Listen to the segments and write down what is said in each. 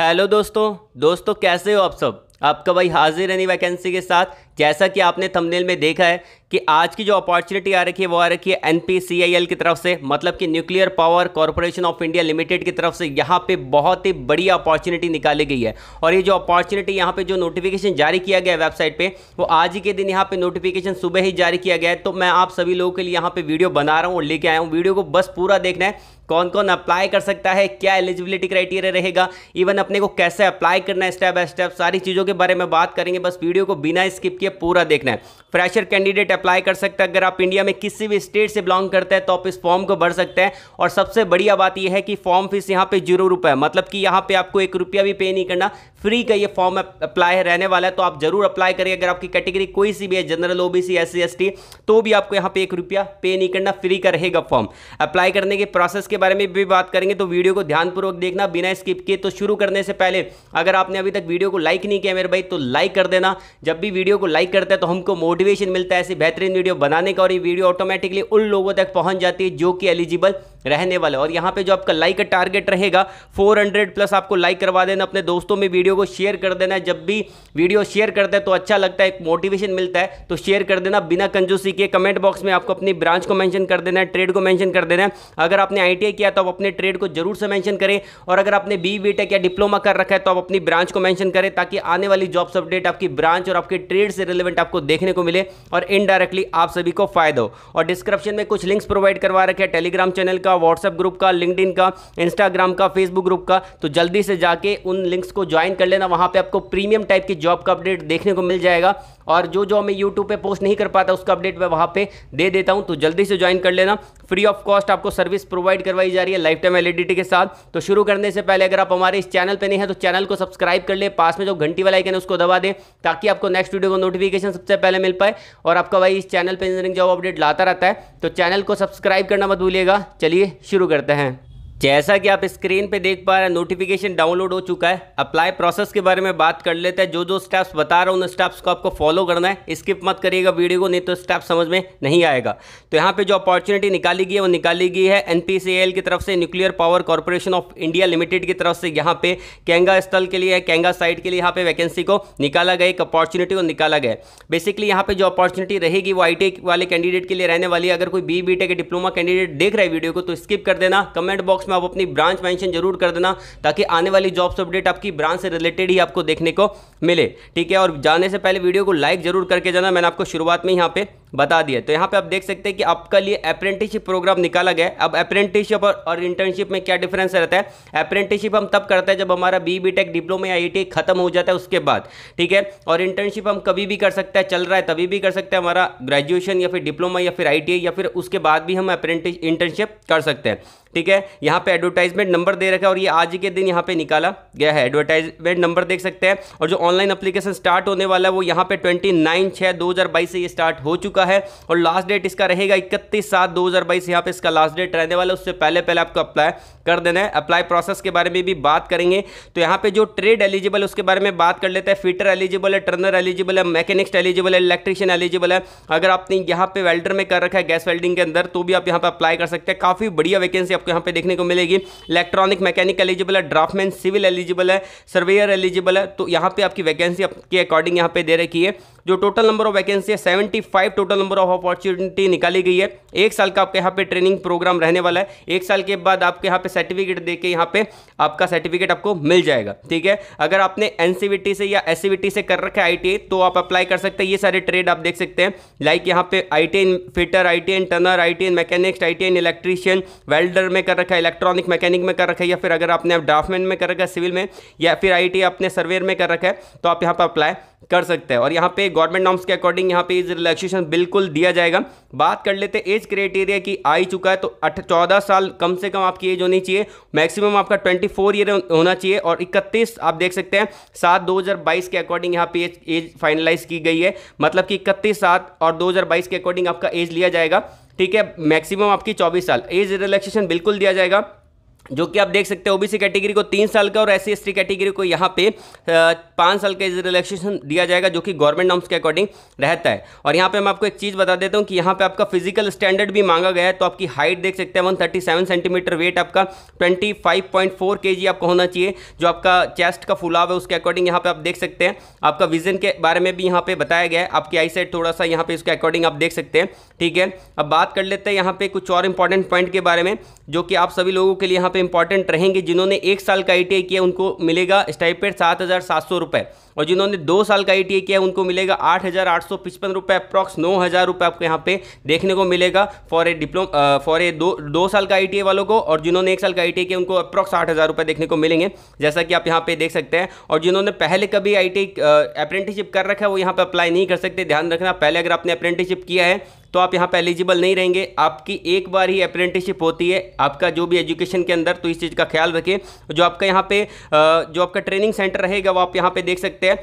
hello दोस्तों दोस्तों कैसे हो आप सब आपका भाई हाजिर है नहीं वैकेंसी के साथ जैसा कि आपने थंबनेल में देखा है कि आज की जो अपॉर्चुनिटी आ रखी है वो आ रखी है एनपीसीआईएल की तरफ से मतलब कि nuclear power corporation of India limited की तरफ से यहाँ पे बहुत ही बड़ी अपॉर्चुनिटी निकाली गई है और ये जो अपॉर्चुनिटी यहाँ पे जो नोटिफिकेशन जारी किया गया है वेबसाइट पे वो आज ही के दिन यहाँ पे नोटिफिकेशन सुबह ही जारी किया गया है तो मैं आप सभी लोगों के लिए यहाँ पे वीडियो बना रहा हूँ और लेके आया हूँ वीडियो को बस पूरा देखना है कौन कौन अप्लाई कर सकता है क्या एलिजिबिलिटी क्राइटेरिया रहेगा इवन अपने को कैसे अप्लाई करना है स्टेप बाय स्टेप सारी चीज़ों के बारे में बात करेंगे बस वीडियो को बिना स्किप किए है पूरा देखना है फ्रेशर कैंडिडेट अप्लाई कर सकते हैं अगर आप इंडिया में किसी भी स्टेट से बिलोंग करते हैं तो आप इस फॉर्म को भर सकते हैं और सबसे बढ़िया बात यह है कि फॉर्म फीस यहाँ पे जीरो रुपये मतलब कि यहाँ पे आपको एक रुपया भी पे नहीं करना फ्री का ये फॉर्म अप्लाई रहने वाला है तो आप जरूर अप्लाई करिए अगर आपकी कैटेगरी कोई सी भी है जनरल ओबीसी एससी सी तो भी आपको यहाँ पे एक रुपया पे नहीं करना फ्री का रहेगा फॉर्म अप्लाई करने के प्रोसेस के बारे में भी बात करेंगे तो वीडियो को ध्यानपूर्वक देखना बिना स्किप किए तो शुरू करने से पहले अगर आपने अभी तक वीडियो को लाइक नहीं किया मेरे भाई तो लाइक कर देना जब भी वीडियो को लाइक लाइक करते हैं तो हमको मोटिवेशन मिलता है ऐसी बेहतरीन वीडियो बनाने का और ये वीडियो ऑटोमेटिकली उन लोगों तक पहुंच जाती है जो कि एलिजिबल रहने वाले और यहाँ पे जो आपका लाइक का टारगेट रहेगा 400 प्लस आपको लाइक करवा देना अपने दोस्तों में वीडियो को शेयर कर देना जब भी वीडियो शेयर करते हैं तो अच्छा लगता है एक मोटिवेशन मिलता है तो शेयर कर देना बिना कंजूसी के कमेंट बॉक्स में आपको अपनी ब्रांच को मैंशन कर देना है ट्रेड को मैंशन कर देना है अगर आपने आई किया तो आप अपने ट्रेड को जरूर से मैंशन करें और अगर आपने बी बी या डिप्लोमा कर रखा है तो आप अपनी ब्रांच को मैंशन करें ताकि आने वाली जॉब्स अपडेट आपकी ब्रांच और आपके ट्रेड से रिलेवेंट आपको देखने को मिले और इनडायरेक्टली आप सभी को फायदा हो और डिस्क्रिप्शन में कुछ लिंक्स प्रोवाइड करवा रखे हैं टेलीग्राम चैनल का व्हाट्सएप ग्रुप का लिंकड का इंस्टाग्राम का फेसबुक ग्रुप का तो जल्दी से जाके उन लिंक्स को ज्वाइन कर लेना वहाँ पर आपको प्रीमियम टाइप की जॉब का अपडेट देखने को मिल जाएगा और जो जो मैं यूट्यूब पे पोस्ट नहीं कर पाता उसका अपडेट मैं वहाँ पे दे देता हूँ तो जल्दी से ज्वाइन कर लेना फ्री ऑफ कॉस्ट आपको सर्विस प्रोवाइड करवाई जा रही है लाइफ टाइम वैलिडिटी के साथ तो शुरू करने से पहले अगर आप हमारे इस चैनल पे नहीं है तो चैनल को सब्सक्राइब कर ले पास में जो घंटी वाला आइकन है उसको दबा दें ताकि आपको नेक्स्ट वीडियो को नोटिफिकेशन सबसे पहले मिल पाए और आपका भाई इस चैनल पर इंजीनियरिंग जॉब अपडेट लाता रहता है तो चैनल को सब्सक्राइब करना मत भूलिएगा चलिए शुरू करते हैं जैसा कि आप स्क्रीन पे देख पा रहे हैं नोटिफिकेशन डाउनलोड हो चुका है अप्लाई प्रोसेस के बारे में बात कर लेते हैं जो जो स्टेप्स बता रहा हूँ उन स्टेप्स को आपको फॉलो करना है स्किप मत करिएगा वीडियो को नहीं तो स्टेप समझ में नहीं आएगा तो यहाँ पे जो अपॉर्चुनिटी निकाली गई है वो निकाली गई है एन की तरफ से nuclear power corporation of India limited की तरफ से यहाँ पे कैंगा स्थल के लिए कैंगा साइट के लिए यहाँ पे वैकेंसी को निकाला गया एक अपॉर्चुनिटी को निकाला गया बेसिकली यहाँ पे जो अपॉर्चुनिटी रहेगी वो आई e वाले कैंडिडेट के लिए रहने वाली है अगर कोई B B tech diploma candidate देख रहा है वीडियो को तो स्किप कर देना कमेंट बॉक्स में आप अपनी ब्रांच मैंशन जरूर कर देना ताकि आने वाली जॉब्स अपडेट आपकी ब्रांच से रिलेटेड ही आपको देखने को मिले ठीक है और जाने से पहले वीडियो को लाइक जरूर करके जाना मैंने आपको शुरुआत में यहाँ पे बता दिया तो यहाँ पे आप देख सकते हैं कि आपका लिए अप्रेंटिसशिप प्रोग्राम निकाला गया अब अप्रेंटिसशिप और, और इंटर्नशिप में क्या डिफरेंस रहता है अप्रेंटिसशिप हम तब करते हैं जब हमारा बी बी टेक डिप्लोमा या आई खत्म हो जाता है उसके बाद ठीक है और इंटर्नशिप हम कभी भी कर सकते हैं चल रहा है तभी भी कर सकते हैं हमारा ग्रेजुएशन या फिर डिप्लोमा या फिर आई या फिर उसके बाद भी हम अप्रेंटिस इंटर्नशिप कर सकते हैं ठीक है यहाँ पे एडवर्टाइजमेंट नंबर दे रखा है और ये आज के दिन यहाँ पे निकाला गया है एडवर्टाइजमेंट नंबर देख सकते हैं और जो ऑनलाइन अप्लीकेशन स्टार्ट होने वाला है वो यहाँ पे ट्वेंटी नाइन छः दो हज़ार बाईस से ये स्टार्ट हो चुका चुका है और लास्ट डेट इसका रहेगा इकतीस सात दो हज़ार बाईस यहाँ पे इसका लास्ट डेट रहने वाला है उससे पहले पहले आपको अप्लाई कर देना है अप्लाई प्रोसेस के बारे में भी बात करेंगे तो यहाँ पे जो ट्रेड एलिजिबल उसके बारे में बात कर लेते हैं फिटर एलिजिबल है टर्नर एलिजिबल है मैकेनिक्स एलिजिबल है इलेक्ट्रिशियन एलिजिबल है अगर आपने यहाँ पे वेल्डर में कर रखा है गैस वेल्डिंग के अंदर तो भी आप यहाँ पर अप्लाई कर सकते हैं काफ़ी बढ़िया वैकेंसी आपको यहाँ पे देखने को मिलेगी इलेक्ट्रॉनिक मैकेनिक एलिजिबल है ड्राफ्टमैन सिविल एलिजिबल है सर्वेयर एलिजिबल है तो यहाँ पे आपकी वैकेंसी आपके अकॉर्डिंग यहाँ पे दे रखी है जो टोटल नंबर ऑफ वैकेंसी है seventy five total number of opportunity निकाली गई है एक साल का आपके यहाँ पे ट्रेनिंग प्रोग्राम रहने वाला है एक साल के बाद आपके यहाँ पे सर्टिफिकेट दे के यहाँ पे आपका सर्टिफिकेट आपको मिल जाएगा ठीक है अगर आपने एन से या एस से कर रखा है आई तो आप अप्लाई कर सकते हैं ये सारे ट्रेड आप देख सकते हैं लाइक यहाँ पे I T fitter I T turner I T mechanics I T electrician welder में कर रखा है इलेक्ट्रॉनिक मैकेनिक में कर रखा है या फिर अगर आपने ड्राफ्टमैन में कर रखा है सिविल में या फिर आई आपने सर्वेयर में कर रखा है तो आप यहाँ पर अप्लाई कर सकते हैं और यहाँ पे गवर्नमेंट नॉर्म्स के अकॉर्डिंग यहाँ पे इस रिलैक्सेशन बिल्कुल दिया जाएगा बात कर लेते एज क्राइटेरिया की आ ही चुका है तो अठ चौदह साल कम से कम आपकी एज होनी चाहिए मैक्सिमम आपका ट्वेंटी फोर ईयर होना चाहिए और इकतीस आप देख सकते हैं सात दो हज़ार बाईस के अकॉर्डिंग यहाँ पे एज एज फाइनलाइज की गई है मतलब कि इकतीस सात और दो हज़ार बाईस के अकॉर्डिंग आपका एज लिया जाएगा ठीक है मैक्सिमम आपकी चौबीस साल एज रिलैक्सेशन बिल्कुल दिया जाएगा जो कि आप देख सकते हैं ओबीसी कैटेगरी को तीन साल का और एस सी कैटेगरी को यहाँ पे पाँच साल का रिलैक्सेशन दिया जाएगा जो कि गवर्नमेंट नॉर्म्स के अकॉर्डिंग रहता है और यहाँ पे मैं आपको एक चीज़ बता देता हूँ कि यहाँ पे आपका फिजिकल स्टैंडर्ड भी मांगा गया है तो आपकी हाइट देख सकते हैं one thirty seven centimetre weight आपका twenty five point four K G आपको होना चाहिए जो आपका चेस्ट का फुलाव है उसके अकॉर्डिंग यहाँ पर आप देख सकते हैं आपका विजन के बारे में भी यहाँ पे बताया गया है आपकी आई साइड थोड़ा सा यहाँ पे उसके अकॉर्डिंग आप देख सकते हैं ठीक है अब बात कर लेते हैं यहाँ पे कुछ और इंपॉर्टेंट पॉइंट के बारे में जो कि आप सभी लोगों के लिए यहाँ पर इंपॉर्टेंट तो रहेंगे जिन्होंने एक साल का आई किया उनको मिलेगा स्टाइपेड सात हज़ार सात सौ रुपये और जिन्होंने दो साल का आई किया उनको मिलेगा आठ हज़ार आठ सौ पचपन रुपये अप्रॉक्स नौ हज़ार रुपये आपको यहाँ पे देखने को मिलेगा for a diploma for a दो दो साल का आई वालों को और जिन्होंने एक साल का आई किया उनको अप्रॉक्स आठ हज़ार रुपये देखने को मिलेंगे जैसा कि आप यहाँ पे देख सकते हैं और जिन्होंने पहले कभी आई टी कर रखा है वो यहाँ पर अप्लाई नहीं कर सकते ध्यान रखना पहले अगर आपने अप्रेंटिसशिप किया है तो आप यहाँ पर एलिजिबल नहीं रहेंगे आपकी एक बार ही अप्रेंटिसशिप होती है आपका जो भी एजुकेशन के अंदर तो इस चीज़ का ख्याल रखें जो आपका यहाँ पे जो आपका ट्रेनिंग सेंटर रहेगा वो आप यहाँ पे देख सकते हैं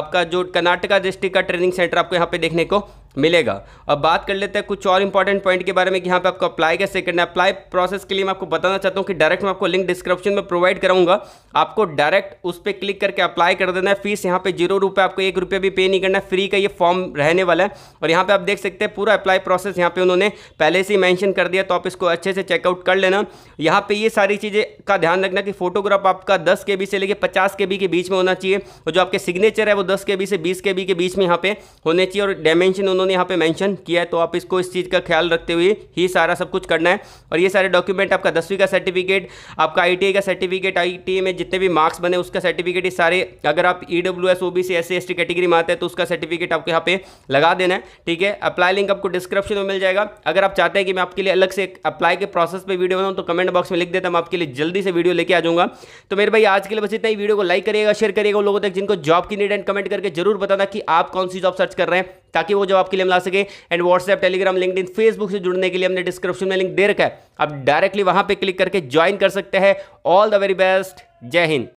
आपका जो कर्नाटका डिस्ट्रिक्ट का ट्रेनिंग सेंटर आपको यहाँ पे देखने को मिलेगा अब बात कर लेते हैं कुछ और इंपॉर्टेंट पॉइंट के बारे में कि यहाँ पे आपको अप्लाई कैसे करना है अप्लाई प्रोसेस के लिए मैं आपको बताना चाहता हूँ कि डायरेक्ट मैं आपको लिंक डिस्क्रिप्शन में प्रोवाइड कराऊंगा आपको डायरेक्ट उस पर क्लिक करके अप्लाई कर देना है फीस यहाँ पे जीरो रुपये आपको एक रुपये भी पे नहीं करना है फ्री का ये फॉर्म रहने वाला है और यहाँ पर आप देख सकते हैं पूरा अप्लाई प्रोसेस यहाँ पर उन्होंने पहले से ही मैंशन कर दिया तो आप इसको अच्छे से चेकआउट कर लेना यहाँ पर ये सारी चीज़ें का ध्यान रखना कि फोटोग्राफ आपका दस के से लेकर पचास के के बीच में होना चाहिए और जो आपके सिग्नेचर है वो दस के से बीस के के बीच में यहाँ पर होने चाहिए और डायमेंशन उन्होंने उन्होंने यहाँ पे मेंशन किया है तो आप इसको इस चीज़ का ख्याल रखते हुए ही सारा सब कुछ करना है और ये सारे डॉक्यूमेंट आपका दसवीं का सर्टिफिकेट आपका आई का सर्टिफिकेट आई में जितने भी मार्क्स बने उसका सर्टिफिकेट इस सारे अगर आप E W S O B C S C S T category में आते हैं तो उसका सर्टिफिकेट आपको यहाँ पे लगा देना है ठीक है अप्लाई लिंक आपको डिस्क्रिप्शन में मिल जाएगा अगर आप चाहते हैं कि मैं आपके लिए अलग से अप्लाई के प्रोसेस पर वीडियो बनाऊँ तो कमेंट बॉक्स में लिख देता हूँ आपके लिए जल्दी से वीडियो लेके आ जाऊँगा तो मेरे भाई आज के लिए बस इतना ही वीडियो को लाइक करिएगा शेयर करिएगा लोगों तक जिनको जॉब की नीड एंड कमेंट करके जरूर बताना कि आप कौन सी जॉब सर्च कर रहे हैं ताकि वो जब आपके के लिए मिला सके and WhatsApp Telegram LinkedIn Facebook से जुड़ने के लिए हमने डिस्क्रिप्शन में लिंक दे रखा है आप डायरेक्टली वहां पर क्लिक करके ज्वाइन कर सकते हैं ऑल द वेरी बेस्ट जय हिंद